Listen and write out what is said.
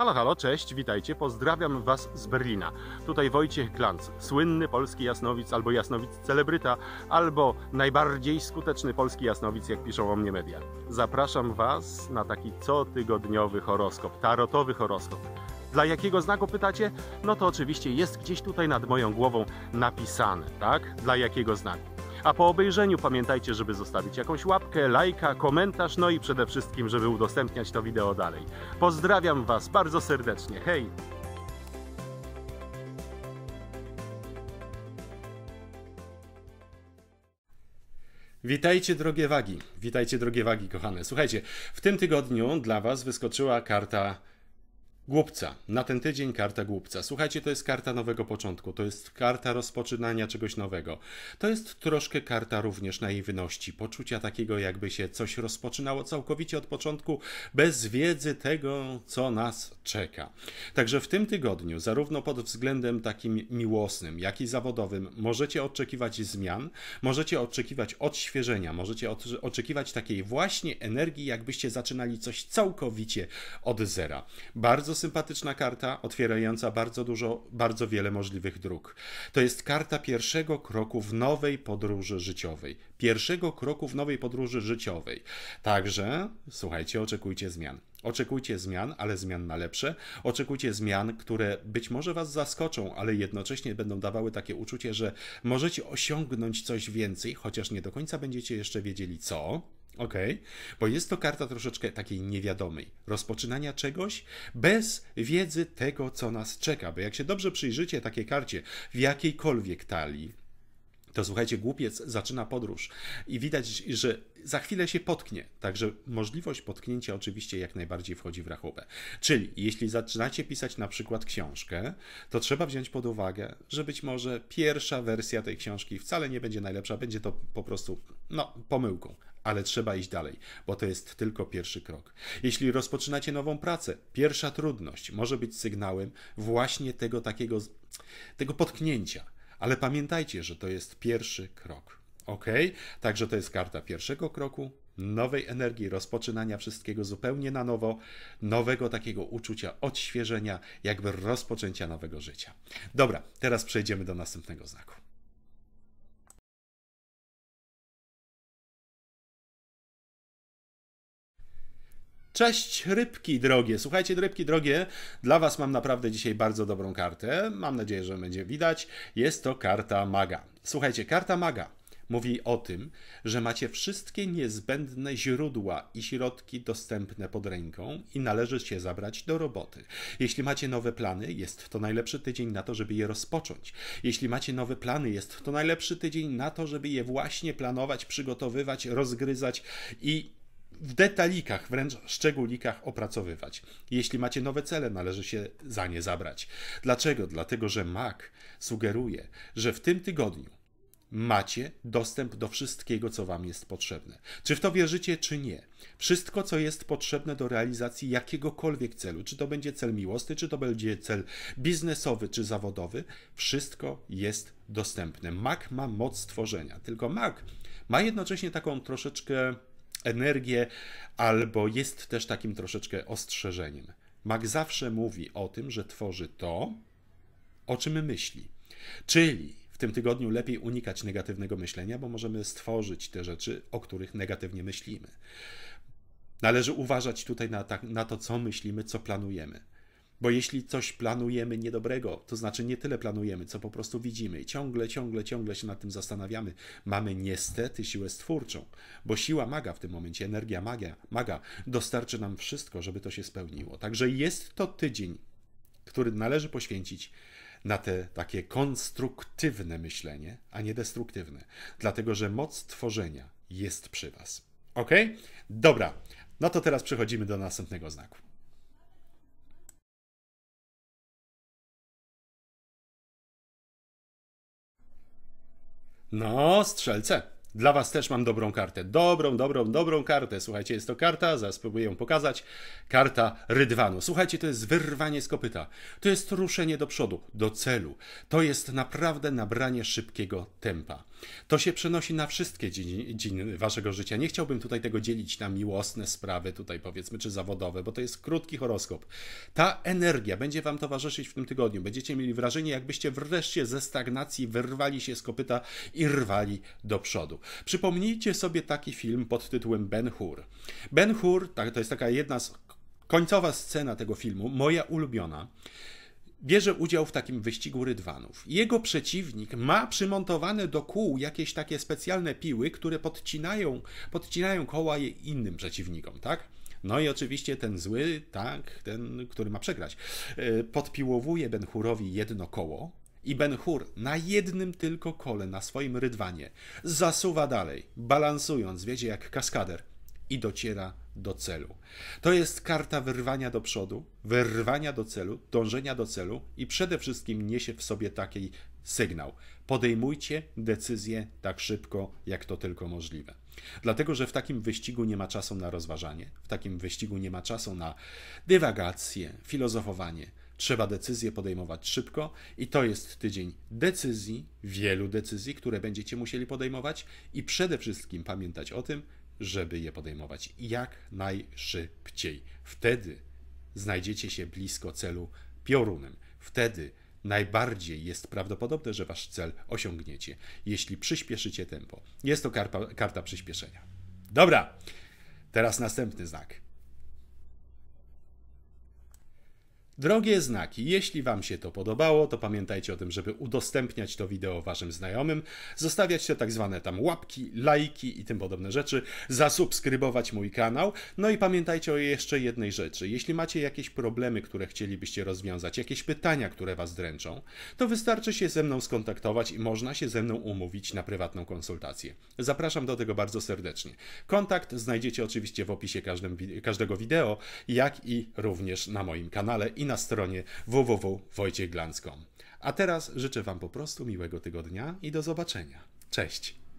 Halo, halo, cześć, witajcie, pozdrawiam Was z Berlina. Tutaj Wojciech Glanc, słynny polski jasnowic, albo jasnowic celebryta, albo najbardziej skuteczny polski jasnowic, jak piszą o mnie media. Zapraszam Was na taki cotygodniowy horoskop, tarotowy horoskop. Dla jakiego znaku pytacie? No to oczywiście jest gdzieś tutaj nad moją głową napisane, tak? Dla jakiego znaku. A po obejrzeniu pamiętajcie, żeby zostawić jakąś łapkę, lajka, komentarz, no i przede wszystkim, żeby udostępniać to wideo dalej. Pozdrawiam Was bardzo serdecznie. Hej! Witajcie drogie wagi, witajcie drogie wagi kochane. Słuchajcie, w tym tygodniu dla Was wyskoczyła karta Głupca. Na ten tydzień karta głupca. Słuchajcie, to jest karta nowego początku, to jest karta rozpoczynania czegoś nowego. To jest troszkę karta również naiwności, poczucia takiego, jakby się coś rozpoczynało całkowicie od początku, bez wiedzy tego, co nas czeka. Także w tym tygodniu, zarówno pod względem takim miłosnym, jak i zawodowym, możecie oczekiwać zmian, możecie oczekiwać odświeżenia, możecie oczekiwać takiej właśnie energii, jakbyście zaczynali coś całkowicie od zera. Bardzo sympatyczna karta, otwierająca bardzo dużo, bardzo wiele możliwych dróg. To jest karta pierwszego kroku w nowej podróży życiowej. Pierwszego kroku w nowej podróży życiowej. Także, słuchajcie, oczekujcie zmian. Oczekujcie zmian, ale zmian na lepsze. Oczekujcie zmian, które być może Was zaskoczą, ale jednocześnie będą dawały takie uczucie, że możecie osiągnąć coś więcej, chociaż nie do końca będziecie jeszcze wiedzieli co. Okej, okay. bo jest to karta troszeczkę takiej niewiadomej, rozpoczynania czegoś bez wiedzy tego, co nas czeka. Bo jak się dobrze przyjrzycie takiej karcie w jakiejkolwiek talii, to słuchajcie, głupiec zaczyna podróż i widać, że za chwilę się potknie. Także możliwość potknięcia oczywiście jak najbardziej wchodzi w rachubę. Czyli jeśli zaczynacie pisać na przykład książkę, to trzeba wziąć pod uwagę, że być może pierwsza wersja tej książki wcale nie będzie najlepsza, będzie to po prostu no, pomyłką, ale trzeba iść dalej, bo to jest tylko pierwszy krok. Jeśli rozpoczynacie nową pracę, pierwsza trudność może być sygnałem właśnie tego takiego tego potknięcia, ale pamiętajcie, że to jest pierwszy krok. Ok? Także to jest karta pierwszego kroku, nowej energii, rozpoczynania wszystkiego zupełnie na nowo, nowego takiego uczucia odświeżenia, jakby rozpoczęcia nowego życia. Dobra, teraz przejdziemy do następnego znaku. Cześć rybki drogie. Słuchajcie, rybki drogie, dla Was mam naprawdę dzisiaj bardzo dobrą kartę. Mam nadzieję, że będzie widać. Jest to karta maga. Słuchajcie, karta maga mówi o tym, że macie wszystkie niezbędne źródła i środki dostępne pod ręką i należy się zabrać do roboty. Jeśli macie nowe plany, jest to najlepszy tydzień na to, żeby je rozpocząć. Jeśli macie nowe plany, jest to najlepszy tydzień na to, żeby je właśnie planować, przygotowywać, rozgryzać i w detalikach, wręcz szczególikach opracowywać. Jeśli macie nowe cele, należy się za nie zabrać. Dlaczego? Dlatego, że Mac sugeruje, że w tym tygodniu macie dostęp do wszystkiego, co Wam jest potrzebne. Czy w to wierzycie, czy nie. Wszystko, co jest potrzebne do realizacji jakiegokolwiek celu, czy to będzie cel miłosny, czy to będzie cel biznesowy, czy zawodowy, wszystko jest dostępne. Mac ma moc stworzenia, tylko Mac ma jednocześnie taką troszeczkę energię, albo jest też takim troszeczkę ostrzeżeniem. Mag zawsze mówi o tym, że tworzy to, o czym myśli. Czyli w tym tygodniu lepiej unikać negatywnego myślenia, bo możemy stworzyć te rzeczy, o których negatywnie myślimy. Należy uważać tutaj na, tak, na to, co myślimy, co planujemy. Bo jeśli coś planujemy niedobrego, to znaczy nie tyle planujemy, co po prostu widzimy i ciągle, ciągle, ciągle się nad tym zastanawiamy, mamy niestety siłę stwórczą, bo siła maga w tym momencie, energia magia, maga dostarczy nam wszystko, żeby to się spełniło. Także jest to tydzień, który należy poświęcić na te takie konstruktywne myślenie, a nie destruktywne, dlatego że moc tworzenia jest przy Was. Ok? Dobra, no to teraz przechodzimy do następnego znaku. No, strzelce. Dla Was też mam dobrą kartę. Dobrą, dobrą, dobrą kartę. Słuchajcie, jest to karta, zaraz spróbuję ją pokazać. Karta Rydwanu. Słuchajcie, to jest wyrwanie z kopyta. To jest ruszenie do przodu, do celu. To jest naprawdę nabranie szybkiego tempa. To się przenosi na wszystkie dziedziny waszego życia. Nie chciałbym tutaj tego dzielić na miłosne sprawy, tutaj powiedzmy, czy zawodowe, bo to jest krótki horoskop. Ta energia będzie wam towarzyszyć w tym tygodniu. Będziecie mieli wrażenie, jakbyście wreszcie ze stagnacji wyrwali się z kopyta i rwali do przodu. Przypomnijcie sobie taki film pod tytułem Ben Hur. Ben Hur, tak, to jest taka jedna z końcowa scena tego filmu, moja ulubiona bierze udział w takim wyścigu rydwanów. Jego przeciwnik ma przymontowane do kół jakieś takie specjalne piły, które podcinają, podcinają koła innym przeciwnikom, tak? No i oczywiście ten zły, tak, ten, który ma przegrać, e, podpiłowuje Benchurowi jedno koło, i Ben-Hur na jednym tylko kole na swoim rydwanie zasuwa dalej, balansując, wiecie, jak kaskader i dociera do celu. To jest karta wyrwania do przodu, wyrwania do celu, dążenia do celu i przede wszystkim niesie w sobie taki sygnał. Podejmujcie decyzje tak szybko, jak to tylko możliwe. Dlatego, że w takim wyścigu nie ma czasu na rozważanie, w takim wyścigu nie ma czasu na dywagacje, filozofowanie. Trzeba decyzje podejmować szybko i to jest tydzień decyzji, wielu decyzji, które będziecie musieli podejmować i przede wszystkim pamiętać o tym, żeby je podejmować jak najszybciej. Wtedy znajdziecie się blisko celu piorunem. Wtedy najbardziej jest prawdopodobne, że wasz cel osiągniecie, jeśli przyspieszycie tempo. Jest to karta przyspieszenia. Dobra, teraz następny znak. Drogie znaki, jeśli Wam się to podobało, to pamiętajcie o tym, żeby udostępniać to wideo Waszym znajomym, zostawiać te tak zwane tam łapki, lajki i tym podobne rzeczy, zasubskrybować mój kanał. No i pamiętajcie o jeszcze jednej rzeczy. Jeśli macie jakieś problemy, które chcielibyście rozwiązać, jakieś pytania, które Was dręczą, to wystarczy się ze mną skontaktować i można się ze mną umówić na prywatną konsultację. Zapraszam do tego bardzo serdecznie. Kontakt znajdziecie oczywiście w opisie każdym, każdego wideo, jak i również na moim kanale i na stronie www.wojciechglanz.com. A teraz życzę Wam po prostu miłego tygodnia i do zobaczenia. Cześć!